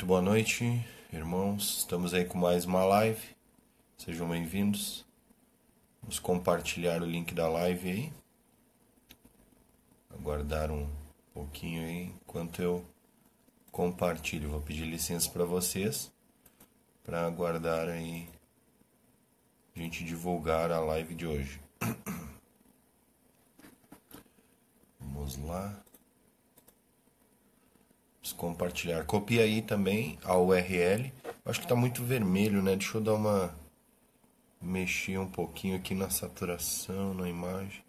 Muito boa noite, irmãos. Estamos aí com mais uma live. Sejam bem-vindos. Vamos compartilhar o link da live aí. Aguardar um pouquinho aí enquanto eu compartilho. Vou pedir licença para vocês para aguardar aí a gente divulgar a live de hoje. Vamos lá compartilhar. Copia aí também a URL. Acho que está muito vermelho, né? Deixa eu dar uma mexer um pouquinho aqui na saturação, na imagem.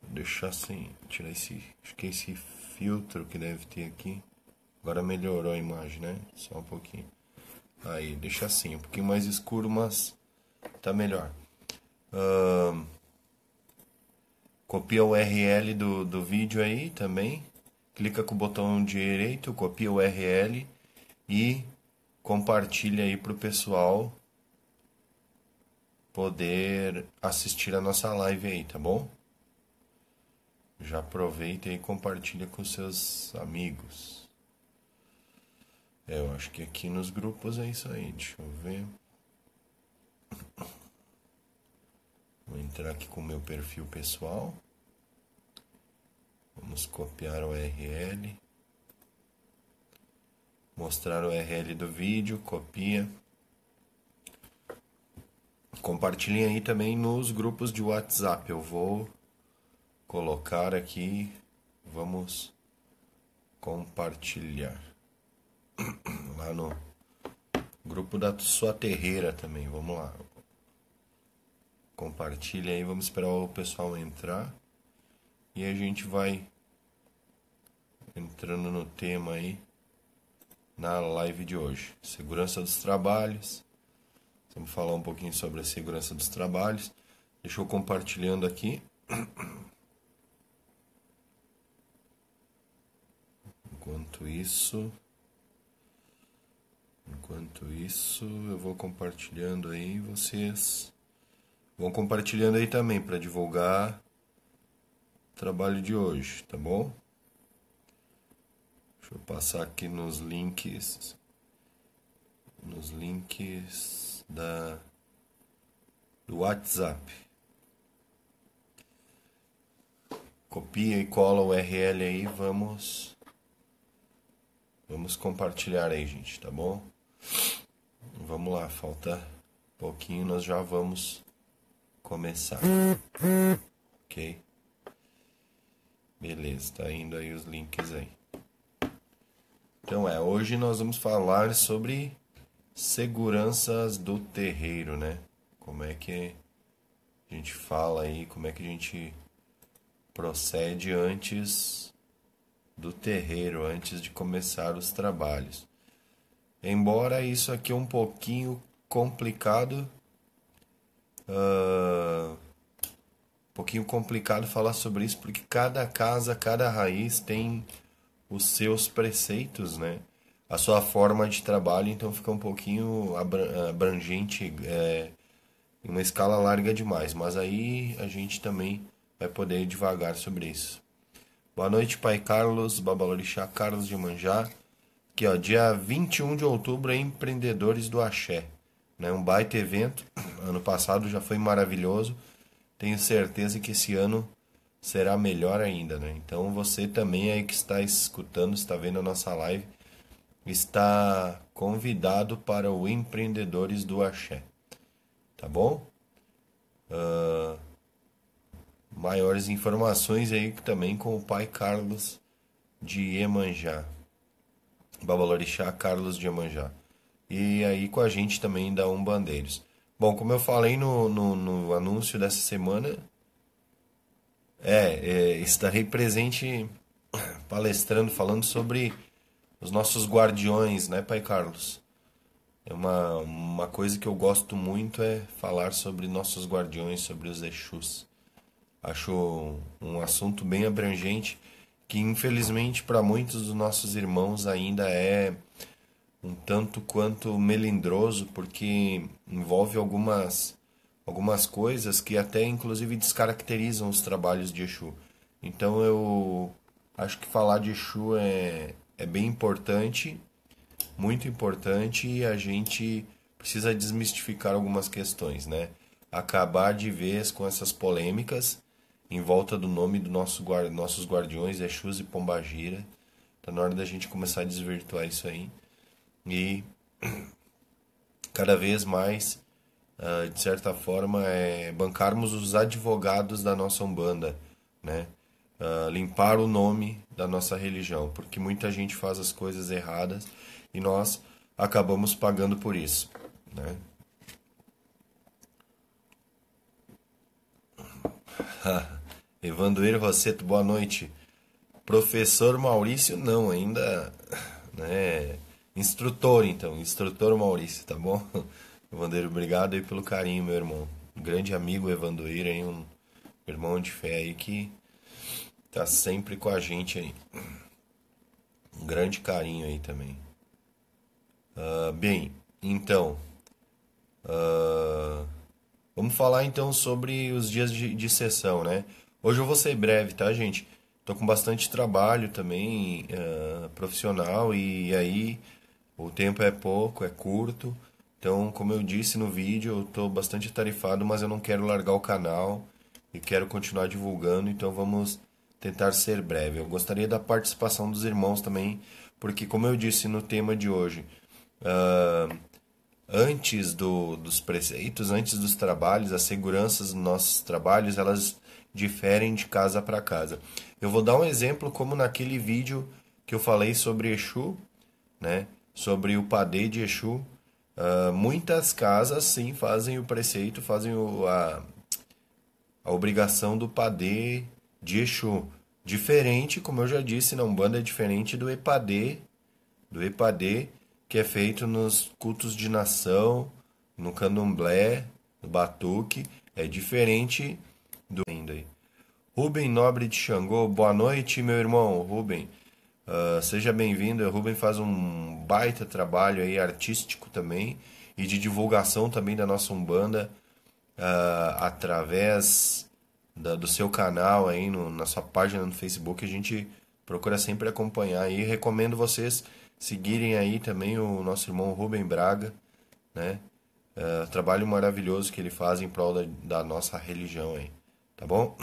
Vou deixar assim tirar esse, acho que é esse filtro que deve ter aqui. Agora melhorou a imagem, né? Só um pouquinho. Aí, deixa assim, um pouquinho mais escuro, mas tá melhor. Uh, copia o URL do, do vídeo aí também clica com o botão direito, copia o URL e compartilha aí para o pessoal poder assistir a nossa live aí, tá bom? Já aproveita e compartilha com seus amigos. É, eu acho que aqui nos grupos é isso aí, deixa eu ver. Vou entrar aqui com o meu perfil pessoal. Vamos copiar o URL. Mostrar o URL do vídeo, copia. Compartilhem aí também nos grupos de WhatsApp. Eu vou colocar aqui. Vamos compartilhar. Lá no grupo da sua terreira também. Vamos lá. Compartilha aí, vamos esperar o pessoal entrar. E a gente vai entrando no tema aí na live de hoje. Segurança dos trabalhos. Vamos falar um pouquinho sobre a segurança dos trabalhos. Deixa eu compartilhando aqui. Enquanto isso, enquanto isso, eu vou compartilhando aí, vocês vão compartilhando aí também para divulgar trabalho de hoje, tá bom? Deixa eu passar aqui nos links nos links da do WhatsApp. Copia e cola o URL aí, vamos vamos compartilhar aí, gente, tá bom? Vamos lá, falta pouquinho, nós já vamos começar. OK? Beleza, tá indo aí os links aí. Então é, hoje nós vamos falar sobre seguranças do terreiro, né? Como é que a gente fala aí, como é que a gente procede antes do terreiro, antes de começar os trabalhos. Embora isso aqui é um pouquinho complicado, uh, pouquinho complicado falar sobre isso porque cada casa, cada raiz tem os seus preceitos, né? A sua forma de trabalho, então fica um pouquinho abrangente, é, em uma escala larga demais. Mas aí a gente também vai poder devagar sobre isso. Boa noite, Pai Carlos, Babalorixá Carlos de Manjá. Aqui, ó, dia 21 de outubro, é Empreendedores do Axé. Né? Um baita evento. Ano passado já foi maravilhoso tenho certeza que esse ano será melhor ainda, né? Então você também aí que está escutando, está vendo a nossa live, está convidado para o Empreendedores do Axé, tá bom? Uh, maiores informações aí também com o pai Carlos de Emanjá, Babalorixá Carlos de Emanjá. E aí com a gente também da Umbandeiros. Bom, como eu falei no, no, no anúncio dessa semana, é, é, estarei presente palestrando, falando sobre os nossos guardiões, né, Pai Carlos? É uma, uma coisa que eu gosto muito é falar sobre nossos guardiões, sobre os Exus. Acho um assunto bem abrangente que, infelizmente, para muitos dos nossos irmãos ainda é um tanto quanto melindroso, porque envolve algumas, algumas coisas que até inclusive descaracterizam os trabalhos de Exu. Então eu acho que falar de Exu é, é bem importante, muito importante, e a gente precisa desmistificar algumas questões, né? Acabar de vez com essas polêmicas em volta do nome dos nosso guard, nossos guardiões, Exus e Pombagira. Tá na hora da gente começar a desvirtuar isso aí e cada vez mais, uh, de certa forma, é bancarmos os advogados da nossa Umbanda, né? Uh, limpar o nome da nossa religião, porque muita gente faz as coisas erradas e nós acabamos pagando por isso, né? Evandro, Rosseto, boa noite. Professor Maurício, não, ainda, né? Instrutor, então. Instrutor Maurício, tá bom? Evandeiro, obrigado aí pelo carinho, meu irmão. grande amigo Evandoir, aí, um irmão de fé aí que tá sempre com a gente aí. Um grande carinho aí também. Uh, bem, então. Uh, vamos falar então sobre os dias de, de, sessão, né? Hoje eu vou ser breve, tá, gente? Tô com bastante trabalho também uh, profissional e aí o tempo é pouco, é curto. Então, como eu disse no vídeo, eu estou bastante tarifado, mas eu não quero largar o canal e quero continuar divulgando, então vamos tentar ser breve. Eu gostaria da participação dos irmãos também, porque, como eu disse no tema de hoje, uh, antes do, dos preceitos, antes dos trabalhos, as seguranças dos nossos trabalhos, elas diferem de casa para casa. Eu vou dar um exemplo como naquele vídeo que eu falei sobre Exu, né? sobre o Padê de Exu. Uh, muitas casas, sim, fazem o preceito, fazem o, a, a obrigação do Padê de Exu. Diferente, como eu já disse, na Umbanda é diferente do Epadê, do Epadê que é feito nos cultos de nação, no candomblé, no batuque, é diferente do ainda. Rubem Nobre de Xangô, boa noite, meu irmão Rubem. Uh, seja bem-vindo. O Ruben faz um baita trabalho aí artístico também e de divulgação também da nossa Umbanda uh, através da, do seu canal aí no, na sua página no Facebook. A gente procura sempre acompanhar e recomendo vocês seguirem aí também o nosso irmão Ruben Braga, né? Uh, trabalho maravilhoso que ele faz em prol da, da nossa religião aí, tá bom?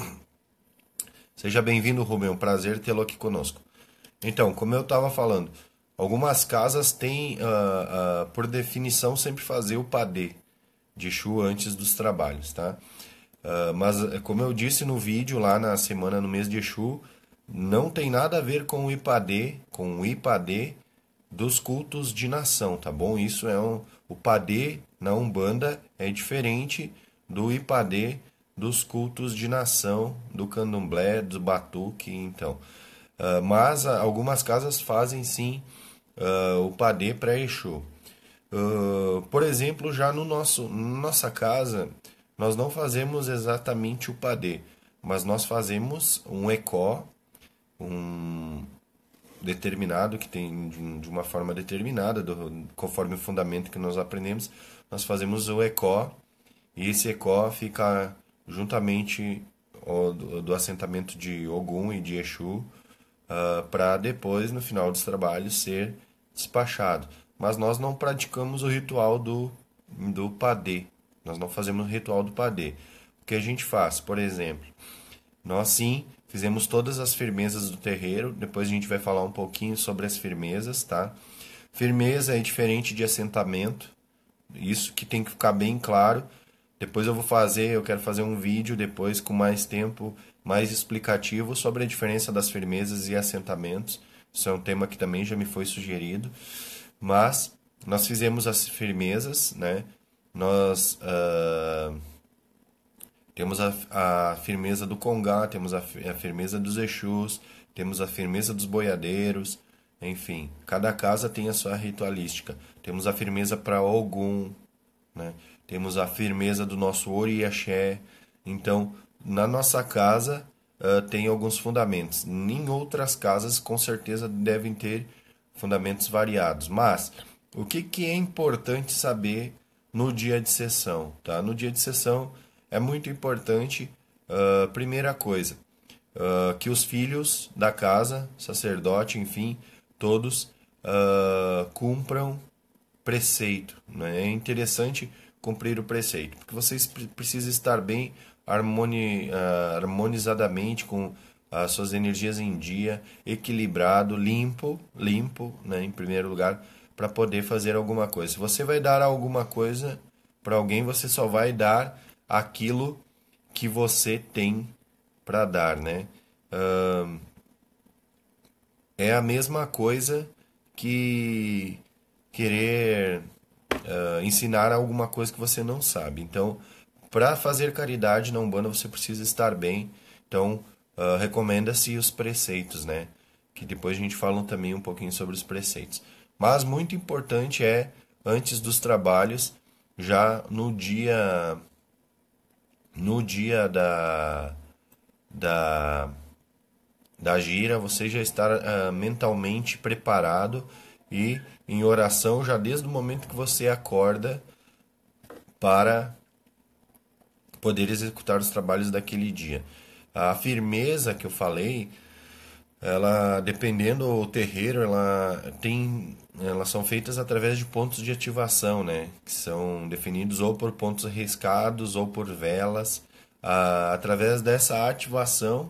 Seja bem-vindo, Ruben. É um prazer tê-lo aqui conosco. Então, como eu estava falando, algumas casas têm, uh, uh, por definição, sempre fazer o padê de chu antes dos trabalhos, tá? Uh, mas, eh, como eu disse no vídeo, lá na semana, no mês de chu, não tem nada a ver com o ipadê, com o ipadê dos cultos de nação, tá bom? Isso é um, o padê na Umbanda é diferente do ipadê dos cultos de nação, do candomblé, do batuque, então... Uh, mas ah, algumas casas fazem sim uh, o padê pré-exu. Uh, por exemplo, já no nosso nossa casa, nós não fazemos exatamente o padê, mas nós fazemos um ecó, um determinado que tem de uma forma determinada, do, conforme o fundamento que nós aprendemos, nós fazemos o ecó e esse ecó fica juntamente do, do assentamento de Ogum e de Exu, uh, ah, para depois, no final dos trabalhos, ser despachado. Mas nós não praticamos o ritual do, do padê. Nós não fazemos o ritual do padê. O que a gente faz, por exemplo, nós sim fizemos todas as firmezas do terreiro. Depois a gente vai falar um pouquinho sobre as firmezas, tá? Firmeza é diferente de assentamento. Isso que tem que ficar bem claro depois eu vou fazer, eu quero fazer um vídeo depois com mais tempo, mais explicativo sobre a diferença das firmezas e assentamentos. Isso é um tema que também já me foi sugerido. Mas nós fizemos as firmezas, né? Nós uh, temos a, a, firmeza do Congá, temos a, a firmeza dos Exus, temos a firmeza dos boiadeiros, enfim, cada casa tem a sua ritualística. Temos a firmeza para algum, né? temos a firmeza do nosso ouro e axé. Então, na nossa casa uh, tem alguns fundamentos. Em outras casas, com certeza, devem ter fundamentos variados. Mas, o que, que é importante saber no dia de sessão? Tá? No dia de sessão é muito importante, uh, primeira coisa, uh, que os filhos da casa, sacerdote, enfim, todos cumpram preceito. Né? É interessante cumprir o preceito, porque você precisa estar bem harmoni, uh, harmonizadamente com as suas energias em dia, equilibrado, limpo, limpo, né, em primeiro lugar, para poder fazer alguma coisa. Se você vai dar alguma coisa para alguém, você só vai dar aquilo que você tem para dar, né? Uh, é a mesma coisa que querer uh, ensinar alguma coisa que você não sabe. Então, para fazer caridade na Umbanda, você precisa estar bem. Então, uh, recomenda-se os preceitos, né? Que depois a gente fala também um pouquinho sobre os preceitos. Mas muito importante é, antes dos trabalhos, já no dia no dia da da da gira, você já estar uh, mentalmente preparado e em oração já desde o momento que você acorda para poder executar os trabalhos daquele dia. A firmeza que eu falei, ela dependendo do terreiro, ela tem elas são feitas através de pontos de ativação, né? Que são definidos ou por pontos riscados ou por velas. Ah, através dessa ativação,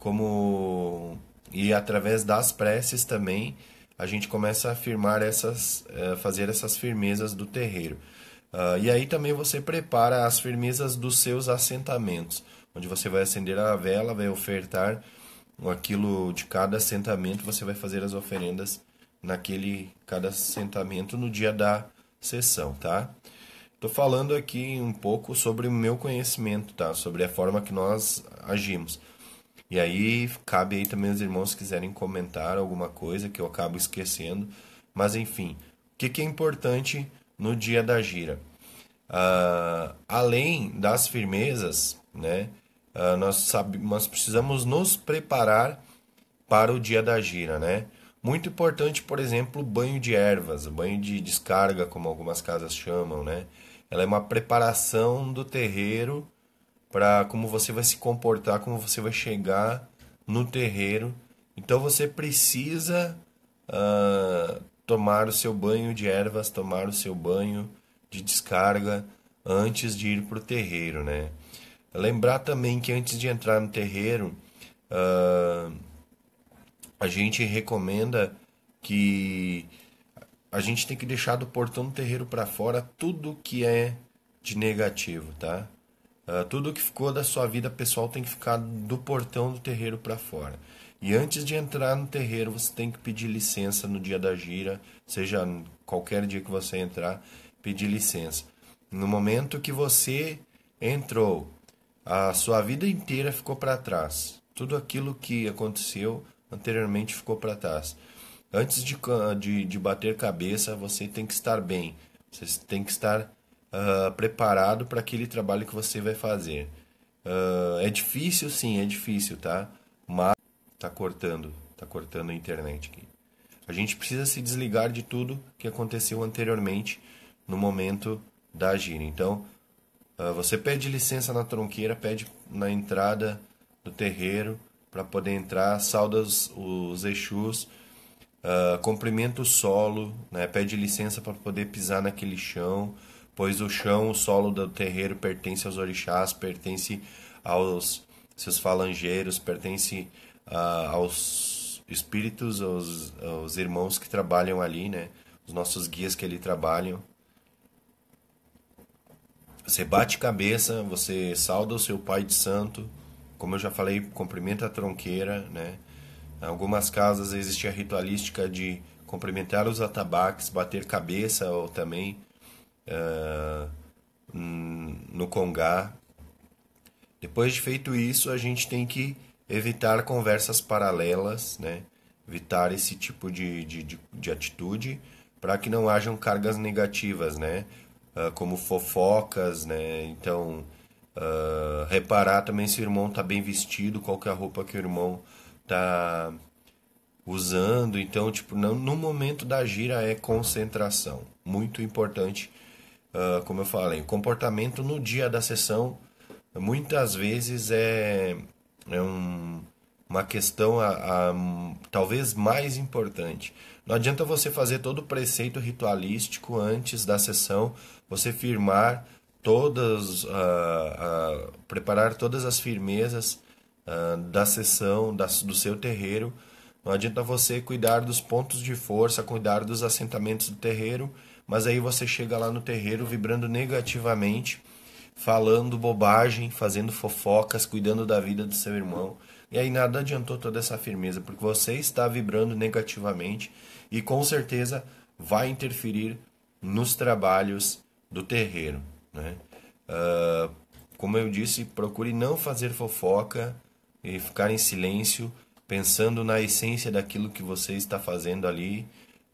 como e através das preces também, a gente começa a firmar essas, eh, fazer essas firmezas do terreiro. Ah, e aí também você prepara as firmezas dos seus assentamentos, onde você vai acender a vela, vai ofertar aquilo de cada assentamento, você vai fazer as oferendas naquele cada assentamento no dia da sessão, tá? estou falando aqui um pouco sobre o meu conhecimento, tá? Sobre a forma que nós agimos. E aí cabe aí também os irmãos se quiserem comentar alguma coisa que eu acabo esquecendo. Mas enfim, o que, que é importante no dia da gira? Uh, além das firmezas, né, uh, nós, sabe, nós precisamos nos preparar para o dia da gira. Né? Muito importante, por exemplo, o banho de ervas, o banho de descarga, como algumas casas chamam. Né? Ela é uma preparação do terreiro para como você vai se comportar, como você vai chegar no terreiro. Então você precisa uh, tomar o seu banho de ervas, tomar o seu banho de descarga antes de ir para o terreiro, né? Lembrar também que antes de entrar no terreiro, uh, a gente recomenda que a gente tem que deixar do portão do terreiro para fora tudo que é de negativo, tá? tudo ah, tudo que ficou da sua vida pessoal tem que ficar do portão do terreiro para fora. E antes de entrar no terreiro, você tem que pedir licença no dia da gira, seja qualquer dia que você entrar, pedir licença. No momento que você entrou, a sua vida inteira ficou para trás. Tudo aquilo que aconteceu anteriormente ficou para trás. Antes de, de, de bater cabeça, você tem que estar bem, você tem que estar uh, preparado para aquele trabalho que você vai fazer. Uh, é difícil, sim, é difícil, tá? Mas tá cortando, tá cortando a internet aqui. A gente precisa se desligar de tudo que aconteceu anteriormente no momento da gira. Então, uh, você pede licença na tronqueira, pede na entrada do terreiro para poder entrar, sauda os, os Exus, uh, cumprimenta o solo, né? pede licença para poder pisar naquele chão pois o chão, o solo do terreiro pertence aos orixás, pertence aos seus falangeiros, pertence uh, aos espíritos, aos, aos irmãos que trabalham ali, né? Os nossos guias que ali trabalham. Você bate cabeça, você sauda o seu pai de santo, como eu já falei, cumprimenta a tronqueira, né? Em algumas casas existe a ritualística de cumprimentar os atabaques, bater cabeça ou também uh, no congá. Depois de feito isso, a gente tem que evitar conversas paralelas, né? evitar esse tipo de, de, de, de atitude para que não hajam cargas negativas, né? Uh, como fofocas, né? Então, uh, reparar também se o irmão está bem vestido, qual que é a roupa que o irmão está usando. Então, tipo, não, no momento da gira é concentração. Muito importante uh, como eu falei, o comportamento no dia da sessão muitas vezes é, é um, uma questão a, a, talvez mais importante. Não adianta você fazer todo o preceito ritualístico antes da sessão, você firmar todas, uh, uh, preparar todas as firmezas uh, da sessão, das do seu terreiro. Não adianta você cuidar dos pontos de força, cuidar dos assentamentos do terreiro mas aí você chega lá no terreiro vibrando negativamente, falando bobagem, fazendo fofocas, cuidando da vida do seu irmão. E aí nada adiantou toda essa firmeza, porque você está vibrando negativamente e com certeza vai interferir nos trabalhos do terreiro. Né? Uh, como eu disse, procure não fazer fofoca e ficar em silêncio, pensando na essência daquilo que você está fazendo ali.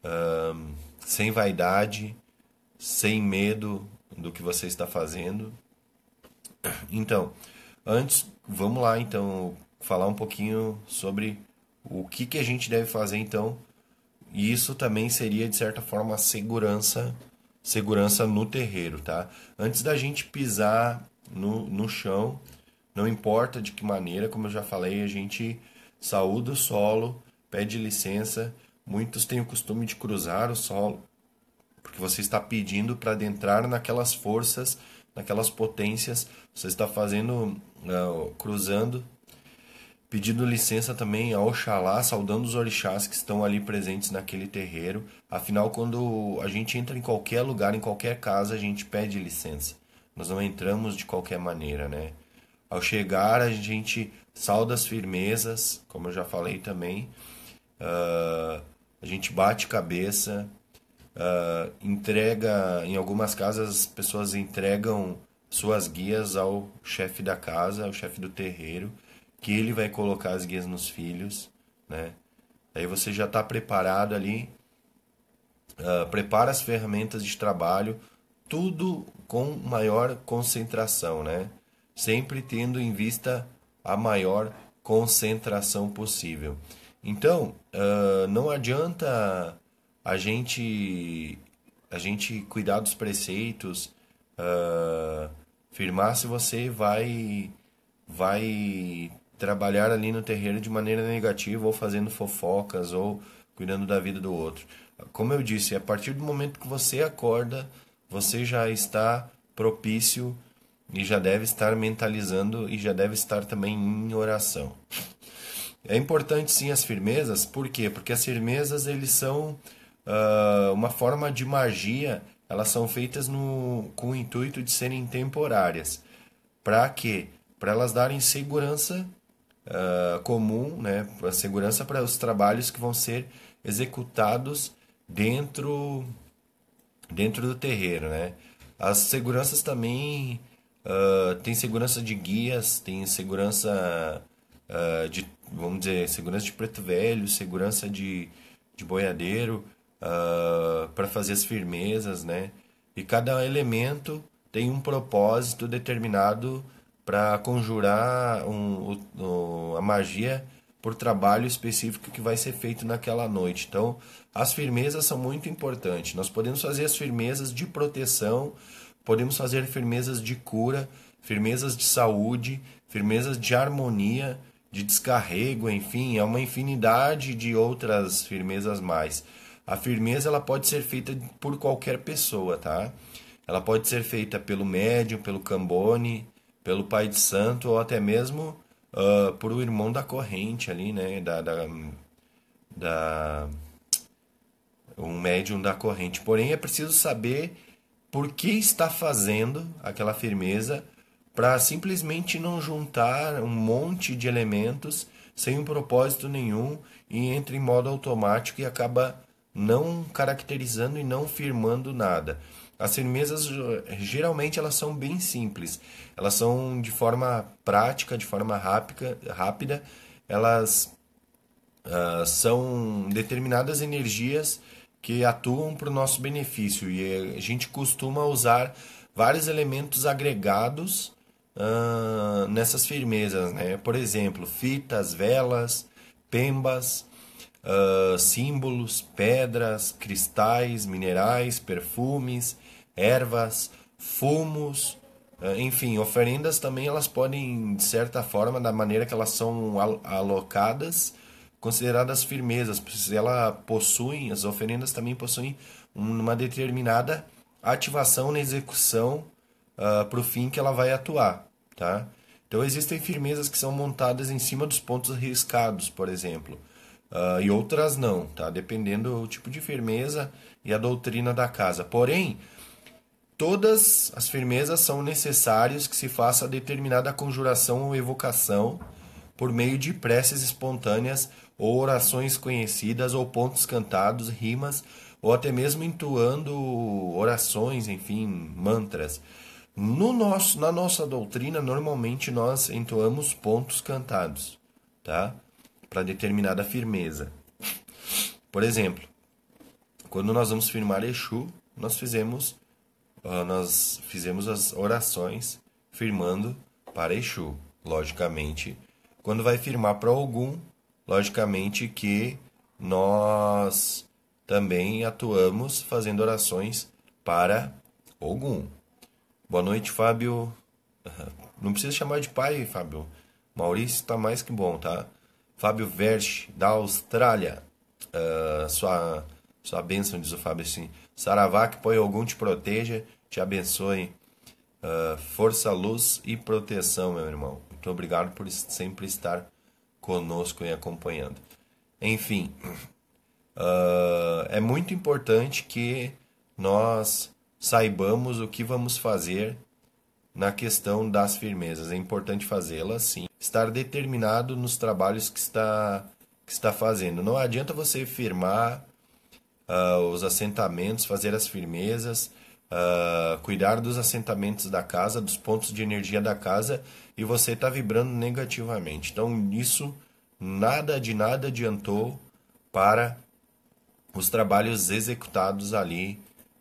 Uh, sem vaidade, sem medo do que você está fazendo. Então, antes, vamos lá então falar um pouquinho sobre o que, que a gente deve fazer então. E isso também seria de certa forma segurança, segurança no terreiro, tá? Antes da gente pisar no, no chão, não importa de que maneira, como eu já falei, a gente saúda o solo, pede licença Muitos têm o costume de cruzar o solo, porque você está pedindo para adentrar naquelas forças, naquelas potências, você está fazendo, uh, cruzando, pedindo licença também a Oxalá, saudando os orixás que estão ali presentes naquele terreiro. Afinal, quando a gente entra em qualquer lugar, em qualquer casa, a gente pede licença. Nós não entramos de qualquer maneira, né? Ao chegar, a gente sauda as firmezas, como eu já falei também. Uh, a gente bate cabeça, uh, entrega. Em algumas casas, as pessoas entregam suas guias ao chefe da casa, ao chefe do terreiro, que ele vai colocar as guias nos filhos, né? Aí você já está preparado ali, uh, prepara as ferramentas de trabalho, tudo com maior concentração, né? Sempre tendo em vista a maior concentração possível. Então, uh, não adianta a gente, a gente cuidar dos preceitos, uh, firmar se você vai, vai trabalhar ali no terreno de maneira negativa, ou fazendo fofocas, ou cuidando da vida do outro. Como eu disse, a partir do momento que você acorda, você já está propício e já deve estar mentalizando e já deve estar também em oração. É importante sim as firmezas, por quê? Porque as firmezas eles são uh, uma forma de magia, elas são feitas no, com o intuito de serem temporárias. Para quê? Para elas darem segurança uh, comum, né? A segurança para os trabalhos que vão ser executados dentro dentro do terreiro, né? As seguranças também uh, tem segurança de guias, tem segurança uh, de, vamos dizer, segurança de preto velho, segurança de, de boiadeiro, uh, ah, para fazer as firmezas, né? E cada elemento tem um propósito determinado para conjurar um, a magia por trabalho específico que vai ser feito naquela noite. Então, as firmezas são muito importantes. Nós podemos fazer as firmezas de proteção, podemos fazer firmezas de cura, firmezas de saúde, firmezas de harmonia, de descarrego, enfim, é uma infinidade de outras firmezas mais. A firmeza ela pode ser feita por qualquer pessoa, tá? Ela pode ser feita pelo médium, pelo cambone, pelo pai de santo ou até mesmo uh, por o irmão da corrente ali, né? Da, da, da, um médium da corrente. Porém, é preciso saber por que está fazendo aquela firmeza para simplesmente não juntar um monte de elementos sem um propósito nenhum e entra em modo automático e acaba não caracterizando e não firmando nada. As firmezas eh, geralmente elas são bem simples, elas são de forma prática, de forma rápida, rápida elas uh, são determinadas energias que atuam para o nosso benefício e eh, a gente costuma usar vários elementos agregados ah, nessas firmezas, né? Por exemplo, fitas, velas, pembas, uh, símbolos, pedras, cristais, minerais, perfumes, ervas, fumos, ah, enfim, oferendas também elas podem, de certa forma, da maneira que elas são al alocadas, consideradas firmezas, porque ela possuem, as oferendas também possuem uma determinada ativação na execução uh, para o fim que ela vai atuar tá? Então existem firmezas que são montadas em cima dos pontos riscados, por exemplo, uh, e outras não, tá? Dependendo do tipo de firmeza e a doutrina da casa. Porém, todas as firmezas são necessárias que se faça determinada conjuração ou evocação por meio de preces espontâneas ou orações conhecidas ou pontos cantados, rimas ou até mesmo entoando orações, enfim, mantras. No nosso, na nossa doutrina, normalmente nós entoamos pontos cantados, tá? Para determinada firmeza. Por exemplo, quando nós vamos firmar Exu, nós fizemos ah, nós fizemos as orações firmando para Exu, logicamente. Quando vai firmar para algum, logicamente que nós também atuamos fazendo orações para algum. Boa noite, Fábio. Não precisa chamar de pai, Fábio. Maurício tá mais que bom, tá? Fábio Versch, da Austrália. Uh, sua, sua bênção, diz o Fábio assim. Saravá, que põe algum te proteja, te abençoe. Uh, força, luz e proteção, meu irmão. Muito obrigado por sempre estar conosco e acompanhando. Enfim, uh, é muito importante que nós saibamos o que vamos fazer na questão das firmezas. É importante fazê-las, sim. Estar determinado nos trabalhos que está, que está fazendo. Não adianta você firmar uh, os assentamentos, fazer as firmezas, uh, cuidar dos assentamentos da casa, dos pontos de energia da casa e você está vibrando negativamente. Então, nisso, nada de nada adiantou para os trabalhos executados ali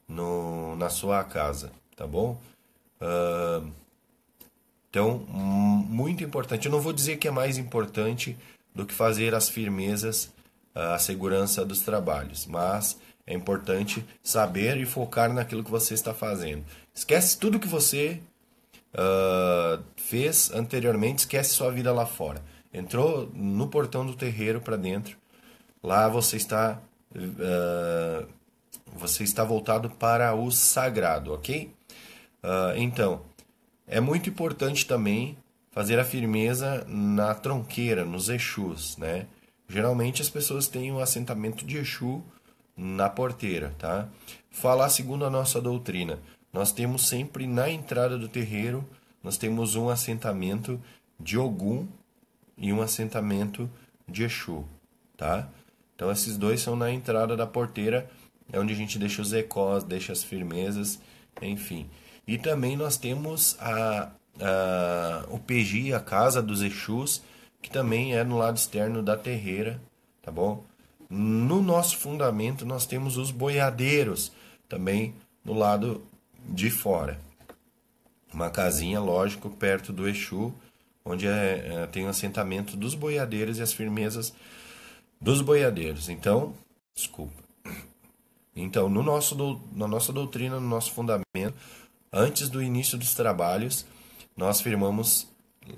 no, na sua casa, tá bom? Uh, então, muito importante. Eu não vou dizer que é mais importante do que fazer as firmezas, ah, a segurança dos trabalhos, mas é importante saber e focar naquilo que você está fazendo. Esquece tudo que você uh, fez anteriormente, esquece sua vida lá fora. Entrou no portão do terreiro para dentro, lá você está uh, você está voltado para o sagrado, ok? Uh, então, é muito importante também fazer a firmeza na tronqueira, nos Exus, né? Geralmente as pessoas têm um assentamento de Exu na porteira, tá? Falar segundo a nossa doutrina. Nós temos sempre na entrada do terreiro, nós temos um assentamento de Ogum e um assentamento de Exu, tá? Então esses dois são na entrada da porteira é onde a gente deixa os ecós, deixa as firmezas, enfim. E também nós temos a, a, o PG, a casa dos Exus, que também é no lado externo da terreira, tá bom? No nosso fundamento nós temos os boiadeiros, também no lado de fora. Uma casinha, lógico, perto do Exu, onde é, é, tem o assentamento dos boiadeiros e as firmezas dos boiadeiros. Então, desculpa. Então, no nosso, na nossa doutrina, no nosso fundamento, antes do início dos trabalhos, nós firmamos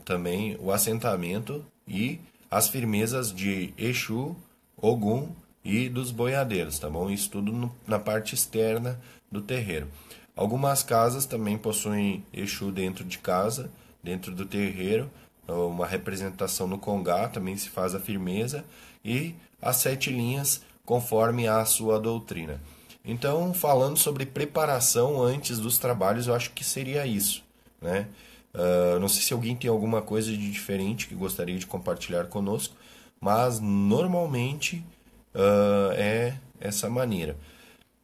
também o assentamento e as firmezas de Exu, Ogum e dos boiadeiros, tá bom? Isso tudo no, na parte externa do terreiro. Algumas casas também possuem Exu dentro de casa, dentro do terreiro, uma representação no congá, também se faz a firmeza, e as sete linhas conforme a sua doutrina. Então, falando sobre preparação antes dos trabalhos, eu acho que seria isso. Né? Uh, não sei se alguém tem alguma coisa de diferente que gostaria de compartilhar conosco, mas normalmente uh, é essa maneira.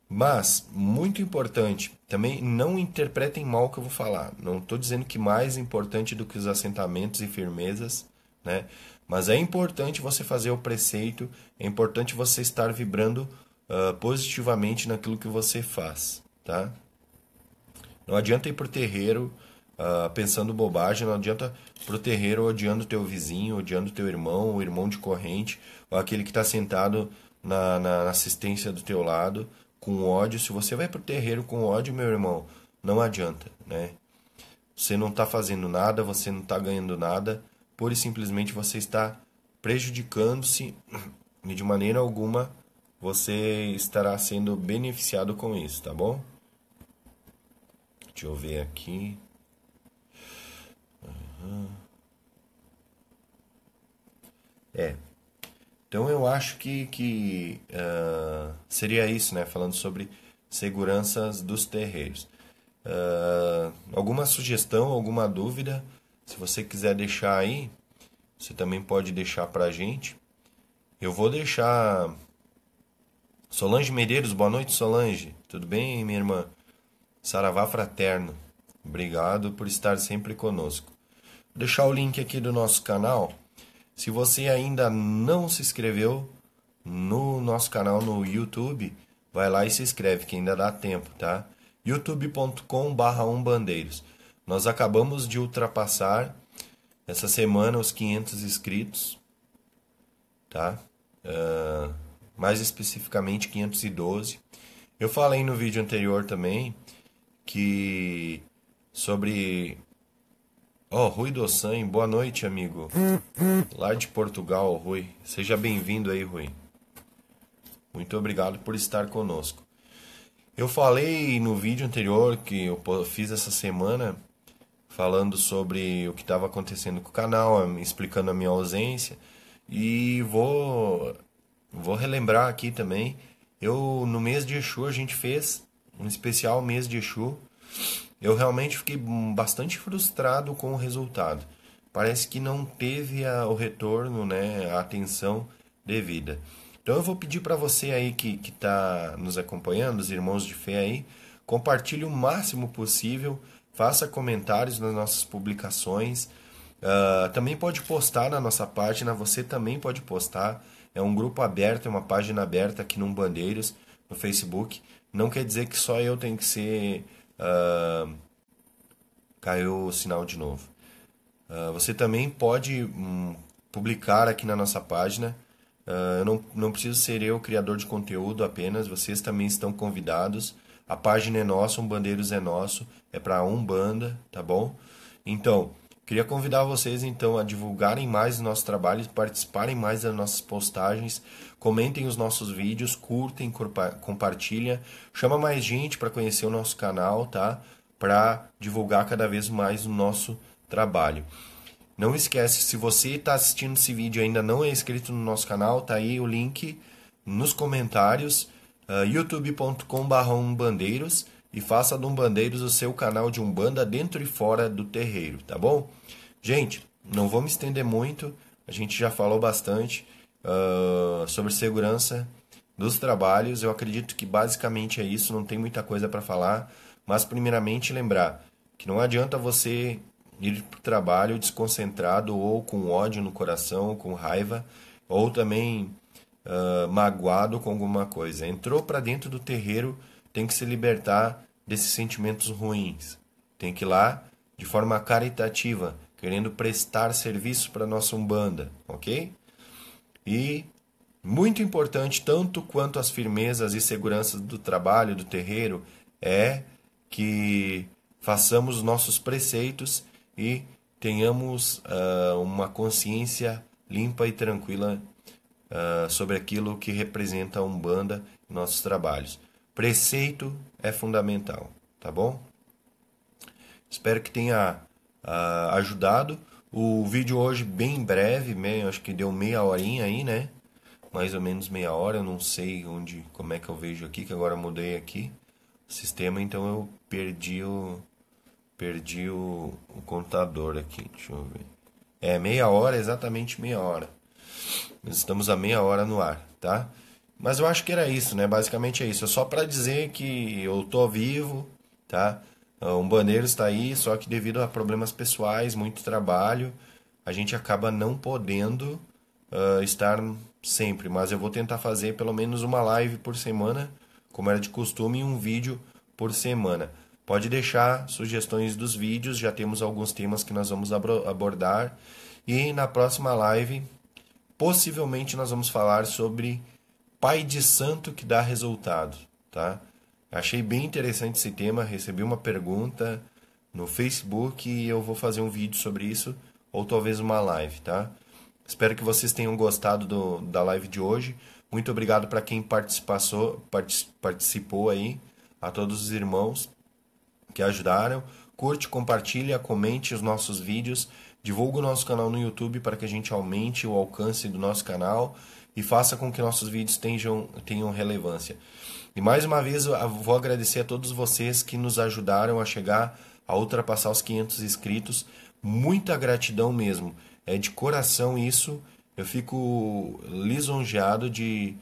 Mas, muito importante, também não interpretem mal o que eu vou falar. Não estou dizendo que mais importante do que os assentamentos e firmezas, né? Mas é importante você fazer o preceito, é importante você estar vibrando uh, positivamente naquilo que você faz, tá? Não adianta ir pro terreiro uh, pensando bobagem, não adianta pro terreiro odiando teu vizinho, odiando teu irmão, o irmão de corrente, ou aquele que está sentado na, na assistência do teu lado com ódio. Se você vai pro terreiro com ódio, meu irmão, não adianta, né? Você não está fazendo nada, você não está ganhando nada pura e simplesmente você está prejudicando-se e de maneira alguma você estará sendo beneficiado com isso, tá bom? Deixa eu ver aqui. Uhum. É. Então eu acho que, que uh, seria isso, né? Falando sobre seguranças dos terreiros. Uh, alguma sugestão, alguma dúvida? Se você quiser deixar aí, você também pode deixar para a gente. Eu vou deixar. Solange Medeiros, boa noite, Solange. Tudo bem, minha irmã? Saravá Fraterno, obrigado por estar sempre conosco. Vou deixar o link aqui do nosso canal. Se você ainda não se inscreveu no nosso canal no YouTube, vai lá e se inscreve, que ainda dá tempo, tá? youtube.com/umbandeiros. Nós acabamos de ultrapassar essa semana os 500 inscritos, tá? Uh, mais especificamente 512. Eu falei no vídeo anterior também que sobre. Ó, oh, Rui Doçan, boa noite, amigo. Lá de Portugal, Rui. Seja bem-vindo aí, Rui. Muito obrigado por estar conosco. Eu falei no vídeo anterior que eu fiz essa semana falando sobre o que estava acontecendo com o canal, explicando a minha ausência. E vou vou relembrar aqui também, eu no mês de Exu a gente fez um especial mês de Exu. Eu realmente fiquei bastante frustrado com o resultado. Parece que não teve a, o retorno, né, a atenção devida. Então eu vou pedir para você aí que está nos acompanhando, os irmãos de fé aí, compartilhe o máximo possível faça comentários nas nossas publicações. Uh, também pode postar na nossa página, você também pode postar. É um grupo aberto, é uma página aberta aqui no Bandeiros, no Facebook. Não quer dizer que só eu tenho que ser. Uh, caiu o sinal de novo. Uh, você também pode um, publicar aqui na nossa página. eu não, não preciso ser eu criador de conteúdo apenas, vocês também estão convidados a página é nossa, um bandeiros é nosso, é para Umbanda, tá bom? Então, queria convidar vocês então a divulgarem mais o nosso trabalho, participarem mais das nossas postagens, comentem os nossos vídeos, curtem, compartilha, chama mais gente para conhecer o nosso canal, tá? Para divulgar cada vez mais o nosso trabalho. Não esquece, se você está assistindo esse vídeo e ainda não é inscrito no nosso canal, tá aí o link nos comentários uh, ah, youtube.com.br bandeiros e faça do Umbandeiros o seu canal de Umbanda dentro e fora do terreiro, tá bom? Gente, não vou me estender muito, a gente já falou bastante uh, sobre segurança dos trabalhos, eu acredito que basicamente é isso, não tem muita coisa para falar, mas primeiramente lembrar que não adianta você ir para o trabalho desconcentrado ou com ódio no coração, ou com raiva, ou também uh, magoado com alguma coisa. Entrou para dentro do terreiro, tem que se libertar desses sentimentos ruins. Tem que ir lá de forma caritativa, querendo prestar serviço para nossa Umbanda, ok? E muito importante, tanto quanto as firmezas e seguranças do trabalho do terreiro, é que façamos nossos preceitos e tenhamos uh, uma consciência limpa e tranquila ah, sobre aquilo que representa a Umbanda em nossos trabalhos. Preceito é fundamental, tá bom? Espero que tenha uh, ajudado. O vídeo hoje bem breve, meio, acho que deu meia horinha aí, né? mais ou menos meia hora, eu não sei onde, como é que eu vejo aqui, que agora mudei aqui o sistema, então eu perdi o perdi o, o contador aqui, deixa eu ver. É meia hora, exatamente meia hora. Estamos a meia hora no ar, tá? Mas eu acho que era isso, né? Basicamente é isso. É só para dizer que eu tô vivo, tá? Ah, um bandeiro está aí, só que devido a problemas pessoais, muito trabalho, a gente acaba não podendo uh, estar sempre. Mas eu vou tentar fazer pelo menos uma live por semana, como era de costume, um vídeo por semana. Pode deixar sugestões dos vídeos, já temos alguns temas que nós vamos abordar. E na próxima live possivelmente nós vamos falar sobre pai de santo que dá resultado, tá? Achei bem interessante esse tema, recebi uma pergunta no Facebook e eu vou fazer um vídeo sobre isso ou talvez uma live, tá? Espero que vocês tenham gostado do, da live de hoje. Muito obrigado para quem participou, participou aí, a todos os irmãos que ajudaram. Curte, compartilha, comente os nossos vídeos. Divulga o nosso canal no YouTube para que a gente aumente o alcance do nosso canal e faça com que nossos vídeos tenham, tenham relevância. E mais uma vez, vou agradecer a todos vocês que nos ajudaram a chegar a ultrapassar os 500 inscritos. Muita gratidão mesmo. É de coração isso. Eu fico lisonjeado de,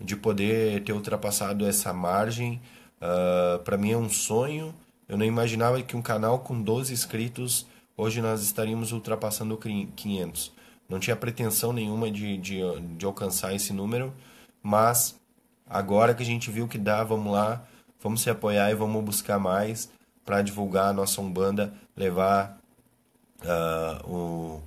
de poder ter ultrapassado essa margem. Uh, ah, Para mim é um sonho. Eu não imaginava que um canal com 12 inscritos hoje nós estaríamos ultrapassando 500. Não tinha pretensão nenhuma de, de, de alcançar esse número, mas agora que a gente viu que dá, vamos lá, vamos se apoiar e vamos buscar mais para divulgar a nossa Umbanda, levar uh, o,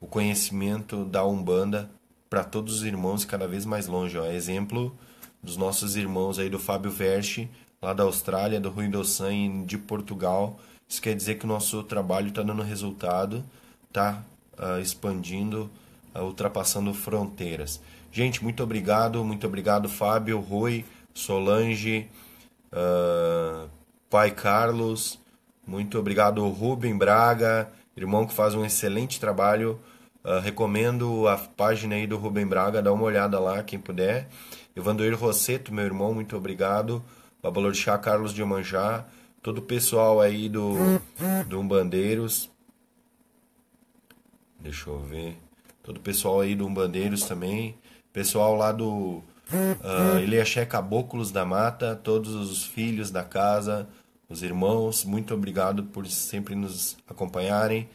o conhecimento da Umbanda para todos os irmãos cada vez mais longe. Ó. Exemplo dos nossos irmãos aí do Fábio Verche, lá da Austrália, do Rui Dossan de Portugal, isso quer dizer que o nosso trabalho está dando resultado, está uh, ah, expandindo, uh, ultrapassando fronteiras. Gente, muito obrigado, muito obrigado Fábio, Rui, Solange, uh, Pai Carlos, muito obrigado Rubem Braga, irmão que faz um excelente trabalho. recomendo a página aí do Rubem Braga, dá uma olhada lá quem puder. Evandoir Rosseto, meu irmão, muito obrigado. Babalorixá Carlos de Manjá, todo o pessoal aí do, do Umbandeiros. Deixa eu ver. Todo o pessoal aí do Umbandeiros também. Pessoal lá do uh, ah, Eliaxé Caboclos da Mata. Todos os filhos da casa, os irmãos. Muito obrigado por sempre nos acompanharem.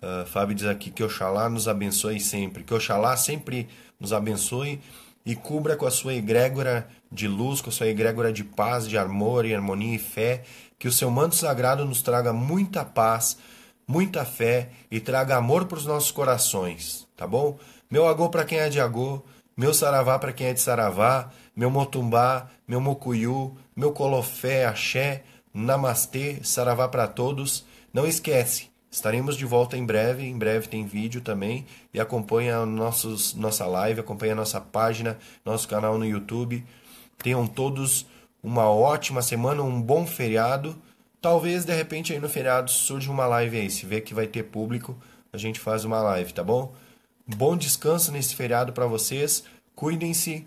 Uh, Fábio diz aqui que Oxalá nos abençoe sempre. Que Oxalá sempre nos abençoe e cubra com a sua egrégora de luz, com a sua egrégora de paz, de amor e harmonia e fé, que o seu manto sagrado nos traga muita paz, muita fé e traga amor para os nossos corações, tá bom? Meu agô para quem é de agô, meu saravá para quem é de saravá, meu motumbá, meu mocuyu, meu colofé, axé, namastê, saravá para todos. Não esquece, Estaremos de volta em breve, em breve tem vídeo também. E acompanha nossos, nossa live, acompanha nossa página, nosso canal no YouTube. Tenham todos uma ótima semana, um bom feriado. Talvez de repente aí no feriado surja uma live aí. Se vê que vai ter público, a gente faz uma live, tá bom? Bom descanso nesse feriado para vocês. Cuidem-se.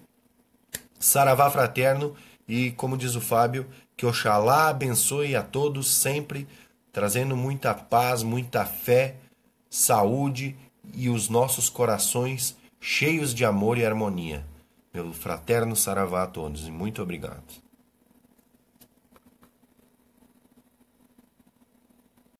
Saravá fraterno e como diz o Fábio, que Oxalá abençoe a todos sempre trazendo muita paz, muita fé, saúde e os nossos corações cheios de amor e harmonia. Meu fraterno saravá a todos e muito obrigado.